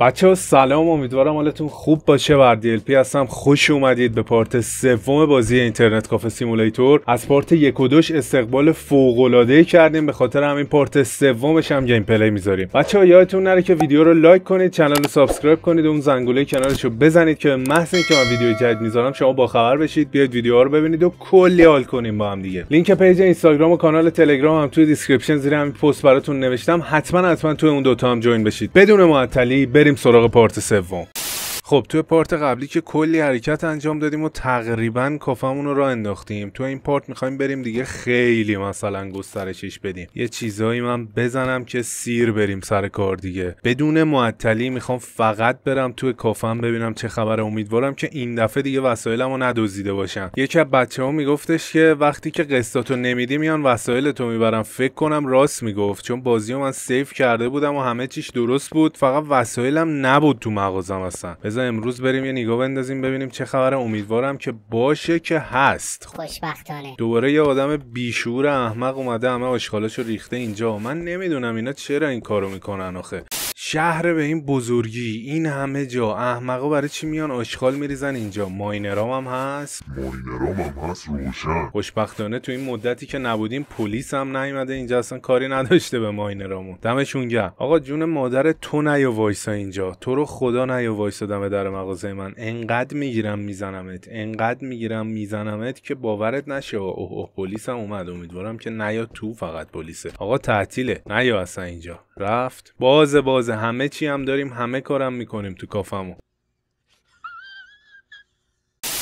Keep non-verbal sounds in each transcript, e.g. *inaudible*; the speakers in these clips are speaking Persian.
بچه ها سلام امیدوارم حالتون خوب باشه بر پی هستم خوش اومدید به پارت سوم بازی اینترنت کافه سیمولیتور از پارت یک و دوش استقبال فوق العاده کردیم به خاطر همین پارت سومش هم گیم پلی میذاریم بچه ها یادتون نره که ویدیو رو لایک کنید کانال رو سابسکرایب کنید و اون زنگوله کنارش رو بزنید که محض که من ویدیو جدید میذارم شما با خبر بشید بیاید ویدیو رو ببینید و کلی حال کنیم با هم دیگه لینک پیج اینستاگرام و کانال تلگرام هم توی دیسکریپشن زیر همین پست براتون نوشتم حتما حتما توی اون دوتا هم جوین بشید بدون معطلی بریم سراغ پارت سوم خب تو پارت قبلی که کلی حرکت انجام دادیم و تقریبا کافمون رو را انداختیم تو این پارت میخوایم بریم دیگه خیلی مثلا گسترشش بدیم یه چیزایی من بزنم که سیر بریم سر کار دیگه بدون معطلی میخوام فقط برم توی کافم ببینم چه خبر امیدوارم که این دفعه دیگه وسایلمو ندزدیده باشم یکی از ها میگفتش که وقتی که قسطاتو نمیدی میان وسایل تو میبرم فکر کنم راست میگفت چون بازیو من سیف کرده بودم و همه چیش درست بود فقط وسایلم نبود تو مغازم اصلا ز امروز بریم یه نگاه بندازیم ببینیم چه خبره امیدوارم که باشه که هست خب. خوشبختانه دوباره یه آدم بیشور احمق اومده همه آشغالاشو ریخته اینجا من نمیدونم اینا چرا این کارو میکنن آخه شهر به این بزرگی این همه جا احمقا برای چی میان آشغال میریزن اینجا ماینرام هم هست ماینرام هم هست روشن خوشبختانه تو این مدتی که نبودیم پلیس هم نیومده اینجا اصلا کاری نداشته به ماینرامو دمشون گرم آقا جون مادر تو نیا وایسا اینجا تو رو خدا نیا وایسا دم در مغازه من انقدر میگیرم میزنمت انقدر میگیرم میزنمت که باورت نشه اوه اوه پلیس هم اومد امیدوارم که نیا تو فقط پلیسه آقا تعطیله نیا اصلا اینجا رفت باز باز همه چی هم داریم همه کارم میکنیم تو کافمو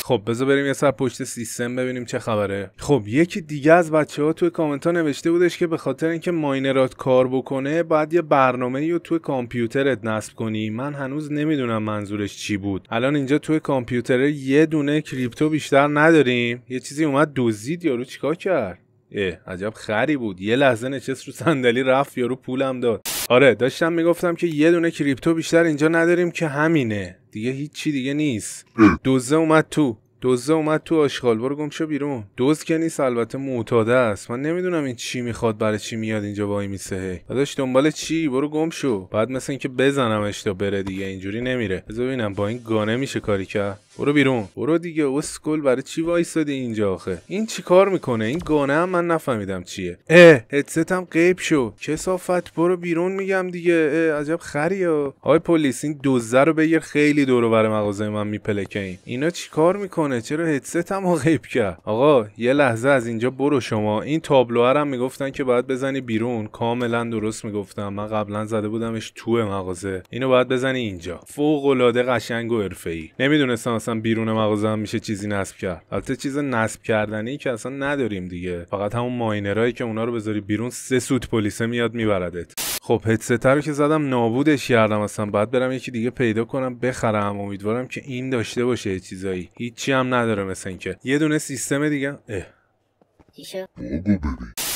خب بذار بریم یه سر پشت سیستم ببینیم چه خبره خب یکی دیگه از بچه ها توی کامنت ها نوشته بودش که به خاطر اینکه ماینرات کار بکنه باید یه برنامه رو توی کامپیوترت نصب کنی من هنوز نمیدونم منظورش چی بود الان اینجا توی کامپیوتر یه دونه کریپتو بیشتر نداریم یه چیزی اومد دزدید یارو چیکار کرد اه عجب خری بود یه لحظه نشست رو صندلی رفت یارو پولم داد آره داشتم میگفتم که یه دونه کریپتو بیشتر اینجا نداریم که همینه دیگه هیچی دیگه نیست دوزه اومد تو دوزه اومد تو آشغال برو گم شو بیرون دوز که نیست البته معتاده است من نمیدونم این چی میخواد برای چی میاد اینجا وای میسه داداش دنبال چی برو گم شو بعد مثل اینکه بزنمش تا بره دیگه اینجوری نمیره بذار ببینم با این گانه میشه کاری کرد برو بیرون برو دیگه اسکل برای چی وایسادی اینجا آخه این چی کار میکنه این گانه هم من نفهمیدم چیه اه هدستم غیب شو کسافت برو بیرون میگم دیگه اه عجب خریه های پلیس این دوزه رو بگیر خیلی دورو بر مغازه من میپلکه این اینا کار میکنه چرا هدستم رو غیب کرد آقا یه لحظه از اینجا برو شما این رو هم میگفتن که باید بزنی بیرون کاملا درست میگفتم من قبلا زده بودمش تو مغازه اینو باید بزنی اینجا فوق العاده قشنگ و حرفه‌ای نمیدونستم مثلا بیرون مغازه هم میشه چیزی نصب کرد البته چیز نصب کردنی که اصلا نداریم دیگه فقط همون ماینرایی که اونا رو بذاری بیرون سه سوت پلیس میاد میبردت خب هدست رو که زدم نابودش کردم اصلا بعد برم یکی دیگه پیدا کنم بخرم امیدوارم که این داشته باشه یه چیزایی هیچی هم نداره مثل اینکه یه دونه سیستم دیگه اه.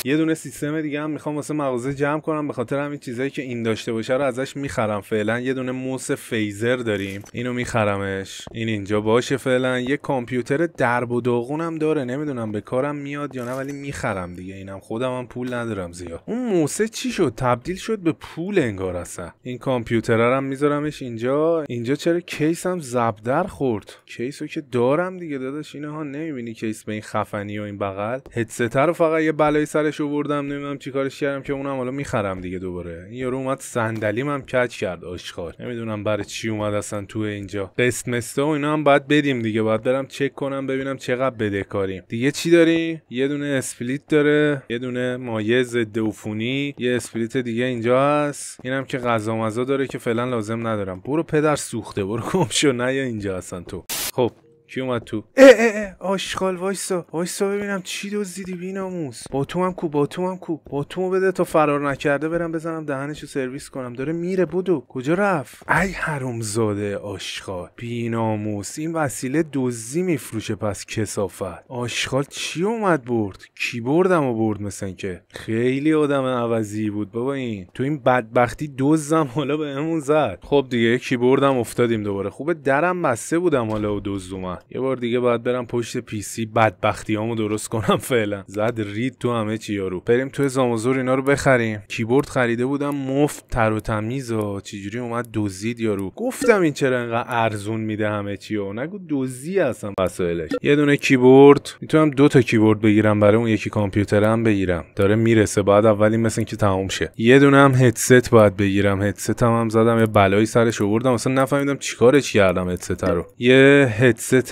یه دونه سیستم دیگه هم میخوام واسه مغازه جمع کنم به خاطر همین چیزایی که این داشته باشه رو ازش میخرم فعلا یه دونه موس فیزر داریم اینو میخرمش این اینجا باشه فعلا یه کامپیوتر درب و داغونم داره نمیدونم به کارم میاد یا نه ولی میخرم دیگه اینم خودم هم پول ندارم زیاد اون موسه چی شد تبدیل شد به پول انگار اصلا این کامپیوتر هم میذارمش اینجا اینجا چرا کیسم زبدر خورد کیسو که دارم دیگه داداش اینها نمیبینی کیس به این خفنی و این بغل هدست رو فقط یه سرش آوردم نمیدونم کارش کردم که اونم حالا میخرم دیگه دوباره این یارو اومد صندلیم هم کج کرد آشغال نمیدونم برای چی اومد اصلا تو اینجا قسمستا و اینا هم باید بدیم دیگه باید برم چک کنم ببینم چقدر بدهکاریم دیگه چی داری؟ یه دونه اسپلیت داره یه دونه مایز ضد عفونی یه اسپلیت دیگه اینجا هست اینم که غذا مزا داره که فعلا لازم ندارم برو پدر سوخته برو گم شو اینجا اصلا تو خب کی اومد تو اه اه اه آشغال وایسا وایسا ببینم چی دزدیدی بیناموس با تو هم کو با تو هم کو با تو بده تا فرار نکرده برم بزنم دهنشو سرویس کنم داره میره بودو کجا رفت ای زاده آشغال بیناموس این وسیله دزدی میفروشه پس کسافت آشغال چی اومد برد کی بردم و برد مثل که خیلی آدم عوضی بود بابا این تو این بدبختی دزدم حالا بهمون زد خب دیگه کی بردم افتادیم دوباره خوبه درم بسته بودم حالا و دزدم یه بار دیگه باید برم پشت پیسی بدبختیامو درست کنم فعلا زد رید تو همه چی یارو بریم تو زاموزور اینا رو بخریم کیبورد خریده بودم مفت تر و تمیز و چجوری اومد دوزید یارو گفتم این چرا انقدر ارزون میده همه چی و نگو دوزی هستم وسایلش یه دونه کیبورد میتونم دو تا کیبورد بگیرم برای اون یکی کامپیوترم بگیرم داره میرسه بعد اولی مثل که تمام شه یه دونه هم هدست باید بگیرم هدست هم, هم زدم یه بلایی سرش آوردم اصلا نفهمیدم چیکارش کردم هدست رو یه هدست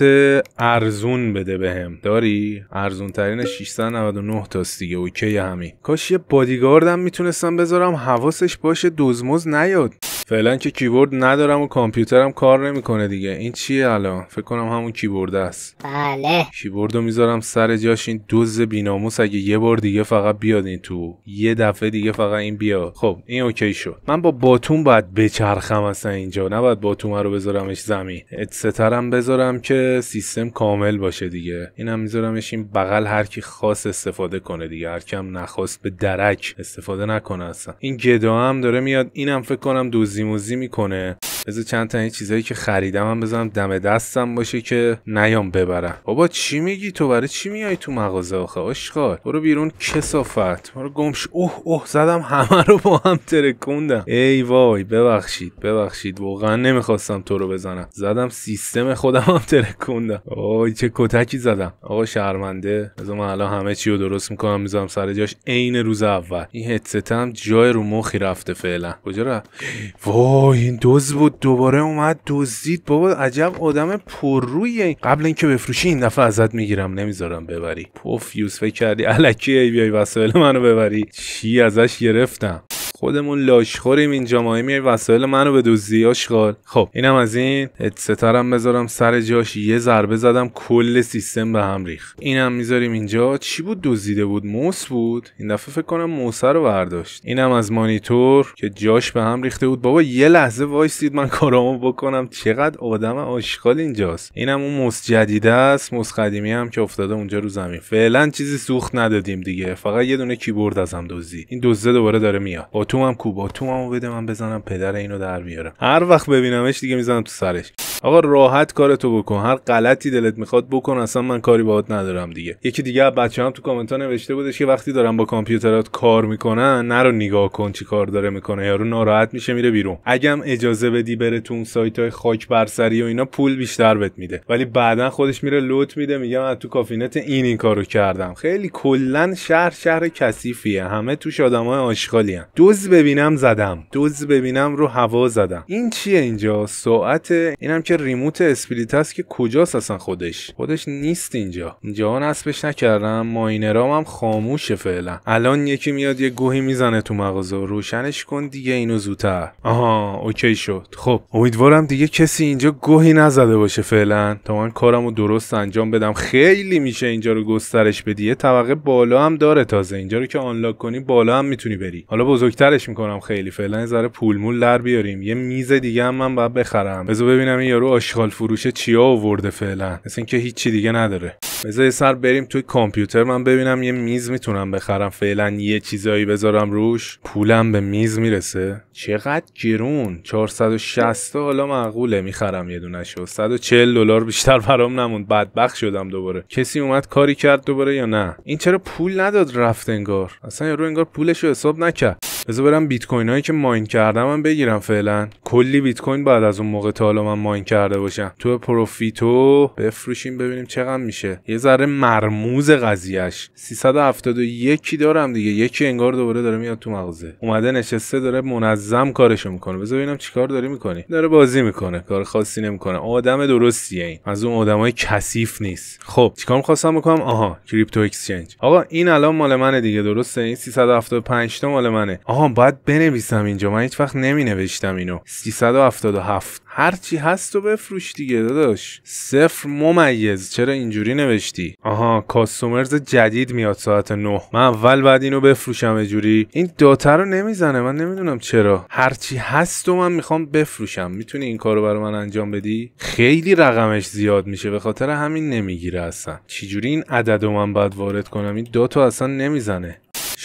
ارزون بده بهم به داری ارزون ترین 699 تا دیگه اوکی همین کاش یه بادیگاردم میتونستم بذارم حواسش باشه دزمز نیاد فعلا که کیبورد ندارم و کامپیوترم کار نمیکنه دیگه این چیه الان فکر کنم همون کیبورد است بله کیبورد رو میذارم سر جاش این دوز بیناموس اگه یه بار دیگه فقط بیاد این تو یه دفعه دیگه فقط این بیاد خب این اوکی شد من با باتوم باید بچرخم اصلا اینجا نباید باتوم رو بذارمش زمین اتسترم بذارم که سیستم کامل باشه دیگه اینم میذارمش این بغل هر کی خاص استفاده کنه دیگه هر کم نخواست به درک استفاده نکنه اصلا این گدا هم داره میاد اینم فکر کنم دوز زیموزی میکنه از چند تا این چیزایی که خریدم هم بزنم دم دستم باشه که نیام ببرم بابا چی میگی تو برای چی میای تو مغازه آخه آشغال برو بیرون کسافت برو گمش اوه اوه زدم همه رو با هم ترکوندم ای وای ببخشید ببخشید واقعا نمیخواستم تو رو بزنم زدم سیستم خودم هم ترکوندم آی چه کتکی زدم آقا شرمنده از من الان همه چی رو درست میکنم میذارم سر جاش عین روز اول این هدست جای رو مخی رفته فعلا کجا رفت *gasps* وای این دوز بود دوباره اومد دزدید بابا عجب آدم رویه قبل اینکه بفروشی این دفعه ازت میگیرم نمیذارم ببری یوز فکر کردی الکی بیای وسایل منو ببری چی ازش گرفتم خودمون لاشخوریم اینجا ماهی میای وسایل منو به دوزی آشغال خب اینم از این ستارم بذارم سر جاش یه ضربه زدم کل سیستم به هم ریخت اینم میذاریم اینجا چی بود دوزیده بود موس بود این دفعه فکر کنم موسه رو برداشت اینم از مانیتور که جاش به هم ریخته بود بابا یه لحظه وایسید من کارامو بکنم چقدر آدم آشغال اینجاست اینم اون موس جدیده است موس قدیمی هم که افتاده اونجا رو زمین فعلا چیزی سوخت ندادیم دیگه فقط یه دونه کیبورد ازم دوزی این دوزه دوباره داره میاد کوباتوم هم کوباتوم هم بده من بزنم پدر اینو در میارم هر وقت ببینمش دیگه میزنم تو سرش آقا راحت کارتو بکن هر غلطی دلت میخواد بکن اصلا من کاری باهات ندارم دیگه یکی دیگه بچه هم تو کامنت ها نوشته بودش که وقتی دارم با کامپیوترات کار میکنن نرو نگاه کن چی کار داره میکنه یارو ناراحت میشه میره بیرون اگم اجازه بدی بره تو اون سایت های خاک برسری و اینا پول بیشتر بهت میده ولی بعدا خودش میره لوت میده میگم از تو کافینت این این کارو کردم خیلی کلا شهر شهر کثیفیه همه توش آدمای آشغالی دوز ببینم زدم دوز ببینم رو هوا زدم این چیه اینجا ساعت اینم که ریموت اسپلیت هست که کجاست اصلا خودش خودش نیست اینجا اینجا نصبش نکردم ماینرام هم خاموشه فعلا الان یکی میاد یه گوهی میزنه تو مغازه روشنش کن دیگه اینو زودتر آها اوکی شد خب امیدوارم دیگه کسی اینجا گوهی نزده باشه فعلا تا من کارمو درست انجام بدم خیلی میشه اینجا رو گسترش بدی یه طبقه بالا هم داره تازه اینجا رو که آنلاک کنی بالا هم میتونی بری حالا بزرگترش میکنم خیلی فعلا یه ذره پول مول بیاریم یه میز دیگه هم من باید بخرم بذار ببینم این رو آشغال فروشه چیا آورده فعلا مثل اینکه هیچی دیگه نداره بذار یه سر بریم توی کامپیوتر من ببینم یه میز میتونم بخرم فعلا یه چیزایی بذارم روش پولم به میز میرسه چقدر گرون 460 حالا معقوله میخرم یه دونه شو 140 دلار بیشتر برام نموند بدبخت شدم دوباره کسی اومد کاری کرد دوباره یا نه این چرا پول نداد رفت انگار اصلا یارو انگار پولش رو حساب نکرد بذار برم بیت کوین هایی که ماین کردم هم بگیرم فعلا کلی بیت کوین بعد از اون موقع تا حالا من ماین کرده باشم تو پروفیتو بفروشیم ببینیم چقدر میشه یه ذره مرموز قضیهش 371 دارم دیگه یکی انگار دوباره داره میاد تو مغزه اومده نشسته داره منظم کارشو میکنه بذار ببینم چیکار داری میکنی داره بازی میکنه کار خاصی نمیکنه آدم درستیه این از اون آدمای کثیف نیست خب چیکار میخواستم بکنم آها کریپتو اکسچنج آقا این الان مال منه دیگه درسته این 375 تا مال منه آها باید بنویسم اینجا من هیچ وقت نمی نوشتم اینو 377 هر چی هست تو بفروش دیگه داداش صفر ممیز چرا اینجوری نوشتی آها کاستومرز جدید میاد ساعت 9 من اول بعد اینو بفروشم جوری این داتا رو نمیزنه من نمیدونم چرا هر چی هست و من میخوام بفروشم میتونی این کارو برای من انجام بدی خیلی رقمش زیاد میشه به خاطر همین نمیگیره اصلا چجوری این عدد من باید وارد کنم این داتا اصلا نمیزنه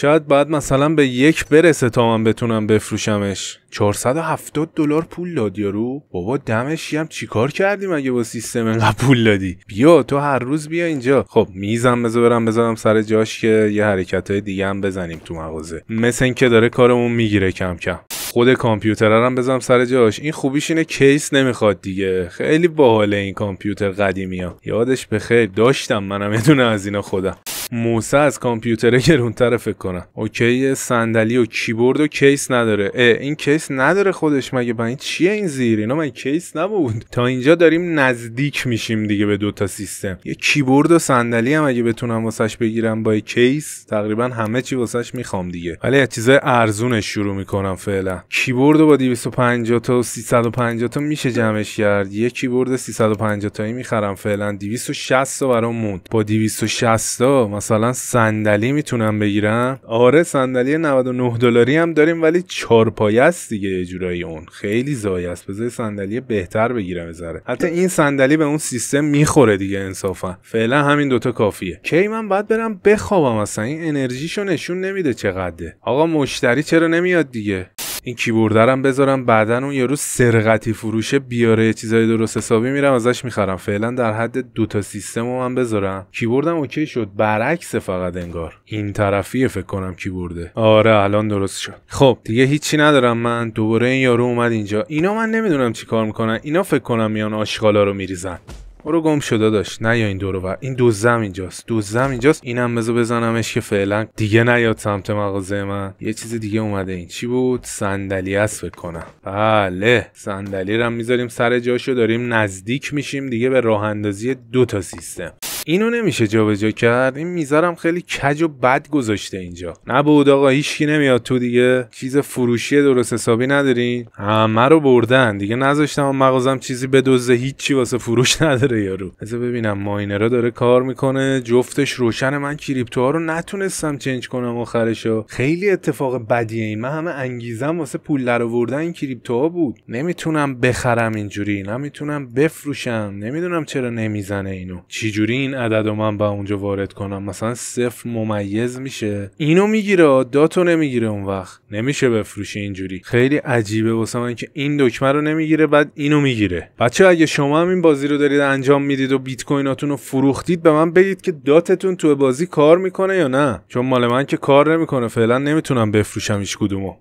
شاید بعد مثلا به یک برسه تا من بتونم بفروشمش 470 دلار پول داد رو بابا دمش هم چیکار کردی مگه با سیستم اینقدر پول دادی بیا تو هر روز بیا اینجا خب میزم بذار برم بذارم سر جاش که یه حرکت های دیگه هم بزنیم تو مغازه مثل اینکه داره کارمون میگیره کم کم خود کامپیوتر هم بزنم سر جاش این خوبیش اینه کیس نمیخواد دیگه خیلی باحال این کامپیوتر قدیمی ها یادش بخیر داشتم منم یه از اینا خودم موسه از کامپیوتره گرونتره فکر کنم اوکی صندلی و کیبورد و کیس نداره اه این کیس نداره خودش مگه این چیه این زیر اینا من کیس نبود تا اینجا داریم نزدیک میشیم دیگه به دوتا سیستم یه کیبورد و صندلی هم اگه بتونم واسش بگیرم با کیس تقریبا همه چی واسش میخوام دیگه ولی از چیزای ارزونش شروع میکنم فعلا کیبورد با 250 تا و 350 تا میشه جمعش کرد یه کیبورد 350 تایی میخرم فعلا 260 تا برام مون با 260 تا مثلا صندلی میتونم بگیرم آره صندلی 99 دلاری هم داریم ولی چارپایه است دیگه یه جورایی اون خیلی زایه است بذار صندلی بهتر بگیرم بذاره حتی این صندلی به اون سیستم میخوره دیگه انصافا فعلا همین دوتا کافیه کی من باید برم بخوابم اصلا این انرژیشو نشون نمیده چقدره آقا مشتری چرا نمیاد دیگه این کیبوردرم بذارم بعدا اون یارو سرقتی فروشه بیاره چیزای درست حسابی میرم ازش میخرم فعلا در حد دو تا سیستم رو من بذارم کیبوردم اوکی شد برعکس فقط انگار این طرفیه فکر کنم کیبورده آره الان درست شد خب دیگه هیچی ندارم من دوباره این یارو اومد اینجا اینا من نمیدونم چی کار میکنن اینا فکر کنم میان آشغالا رو میریزن برو گم شده داشت نه یا این دورو بر این دوزم اینجاست دوزم اینجاست اینم بذار بزنمش که فعلا دیگه نیاد سمت مغازه من یه چیز دیگه اومده این چی بود صندلی است فکر کنم بله صندلی رو میذاریم سر جاشو داریم نزدیک میشیم دیگه به راه اندازی دو تا سیستم اینو نمیشه جابجا کرد این میذارم خیلی کج و بد گذاشته اینجا نبود آقا هیچکی نمیاد تو دیگه چیز فروشی درست حسابی ندارین همه رو بردن دیگه نذاشتم مغازم چیزی دوزه هیچی واسه فروش نداره یارو بذار ببینم ماینرا داره کار میکنه جفتش روشن من ها رو نتونستم چنج کنم آخرشو خیلی اتفاق بدیه این من همه انگیزم واسه پول در آوردن این ها بود نمیتونم بخرم اینجوری نمیتونم بفروشم نمیدونم چرا نمیزنه اینو چیجوری این عدد رو من به اونجا وارد کنم مثلا صفر ممیز میشه اینو میگیره داتو نمیگیره اون وقت نمیشه بفروشه اینجوری خیلی عجیبه واسه من که این دکمه رو نمیگیره بعد اینو میگیره بچه اگه شما هم این بازی رو دارید انجام میدید و بیت کویناتون رو فروختید به من بگید که داتتون تو بازی کار میکنه یا نه چون مال من که کار نمیکنه فعلا نمیتونم بفروشم هیچ کدومو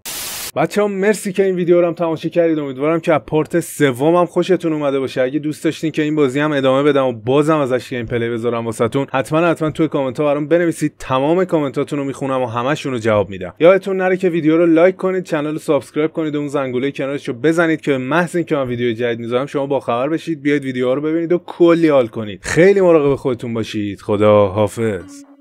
بچه ها مرسی که این ویدیو رو هم تماشا کردید امیدوارم که پارت سومم خوشتون اومده باشه اگه دوست داشتین که این بازی هم ادامه بدم و بازم ازش گیم پلی بذارم واسهتون حتما حتما توی کامنت ها برام بنویسید تمام کامنتاتون رو میخونم و همشون رو جواب میدم یادتون نره که ویدیو رو لایک کنید کانال رو سابسکرایب کنید و اون زنگوله کنارش رو بزنید که محض اینکه من ویدیو جدید میذارم شما با خبر بشید بیاید ویدیوها رو ببینید و کلی حال کنید خیلی مراقب خودتون باشید خدا حافظ